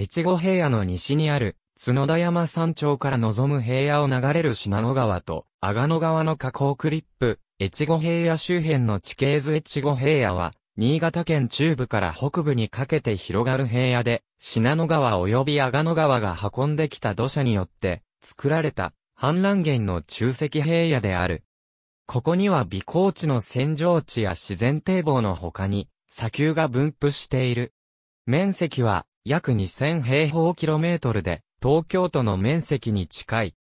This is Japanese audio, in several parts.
越後平野の西にある、角田山山頂から望む平野を流れる信濃川と、阿賀野川の河口クリップ、越後平野周辺の地形図越後平野は、新潟県中部から北部にかけて広がる平野で、信濃川及び阿賀野川が運んできた土砂によって、作られた、氾濫源の中石平野である。ここには微高地の扇状地や自然堤防の他に、砂丘が分布している。面積は約2000平方キロメートルで、東京都の面積に近い。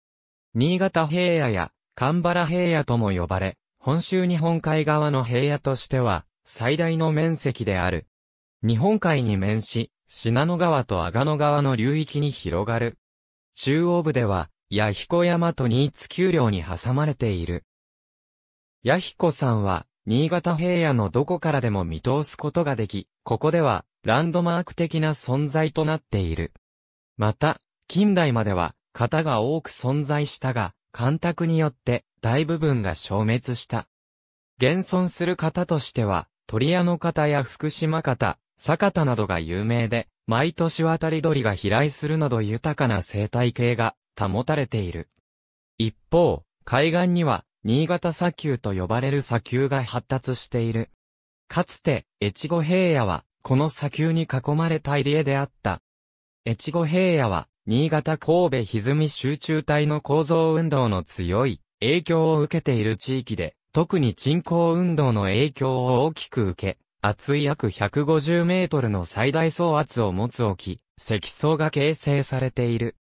新潟平野や、神原平野とも呼ばれ、本州日本海側の平野としては、最大の面積である。日本海に面し、信濃川と阿賀野川の流域に広がる。中央部では、弥彦山と新津丘陵に挟まれている。弥彦山は、新潟平野のどこからでも見通すことができ、ここでは、ランドマーク的な存在となっている。また、近代までは、型が多く存在したが、干拓によって大部分が消滅した。現存する型としては、鳥屋の型や福島型、酒田などが有名で、毎年渡り鳥が飛来するなど豊かな生態系が保たれている。一方、海岸には新潟砂丘と呼ばれる砂丘が発達している。かつて、越後平野は、この砂丘に囲まれた入江であった。越後平野は、新潟神戸歪み集中帯の構造運動の強い影響を受けている地域で、特に鎮光運動の影響を大きく受け、厚い約150メートルの最大層圧を持つ沖、積層が形成されている。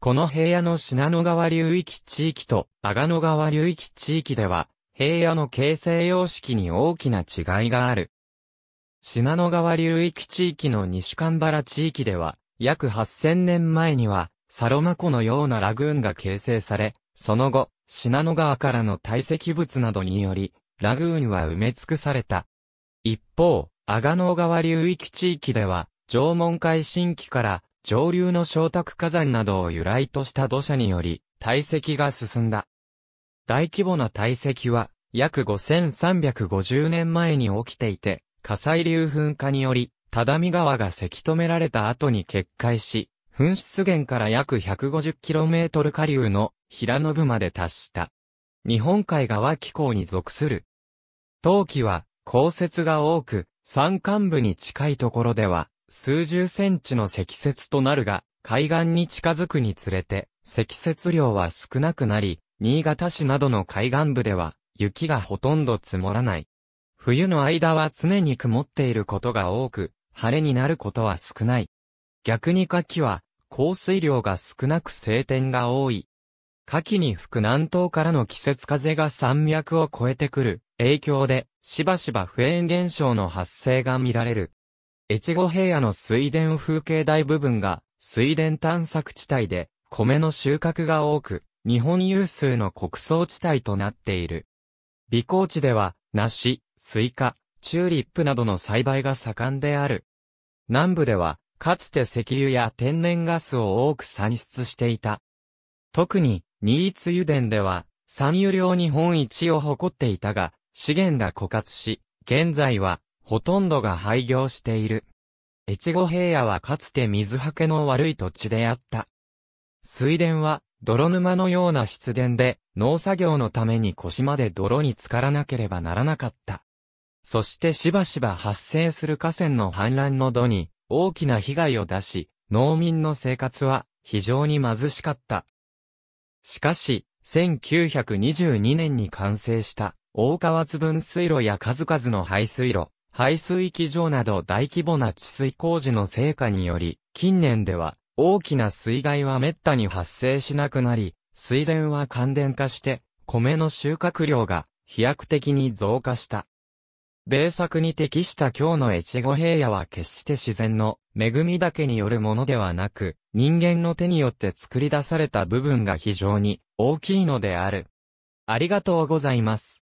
この平野の信濃川流域地域と阿賀野川流域地域では、平野の形成様式に大きな違いがある。信濃川流域地域の西神原地域では、約8000年前には、サロマ湖のようなラグーンが形成され、その後、信濃川からの堆積物などにより、ラグーンは埋め尽くされた。一方、阿賀野川流域地域では、縄文海新期から上流の昇卓火山などを由来とした土砂により、堆積が進んだ。大規模な堆積は、約5350年前に起きていて、火砕流噴火により、只見川がせき止められた後に決壊し、噴出源から約 150km 下流の平野部まで達した。日本海側気候に属する。冬季は降雪が多く、山間部に近いところでは数十センチの積雪となるが、海岸に近づくにつれて、積雪量は少なくなり、新潟市などの海岸部では、雪がほとんど積もらない。冬の間は常に曇っていることが多く、晴れになることは少ない。逆に夏季は、降水量が少なく晴天が多い。夏季に吹く南東からの季節風が山脈を越えてくる影響で、しばしばフェーン現象の発生が見られる。越後平野の水田風景大部分が水田探索地帯で米の収穫が多く、日本有数の国倉地帯となっている。美高地では、梨、スイカ、チューリップなどの栽培が盛んである。南部では、かつて石油や天然ガスを多く産出していた。特に、新津油田では、産油量日本一を誇っていたが、資源が枯渇し、現在はほとんどが廃業している。越後平野はかつて水はけの悪い土地であった。水田は泥沼のような湿原で農作業のために腰まで泥に浸からなければならなかった。そしてしばしば発生する河川の氾濫の度に大きな被害を出し、農民の生活は非常に貧しかった。しかし、1922年に完成した大川津分水路や数々の排水路、排水機場など大規模な治水工事の成果により、近年では大きな水害は滅多に発生しなくなり、水田は乾電化して、米の収穫量が飛躍的に増加した。米作に適した今日の越後平野は決して自然の恵みだけによるものではなく、人間の手によって作り出された部分が非常に大きいのである。ありがとうございます。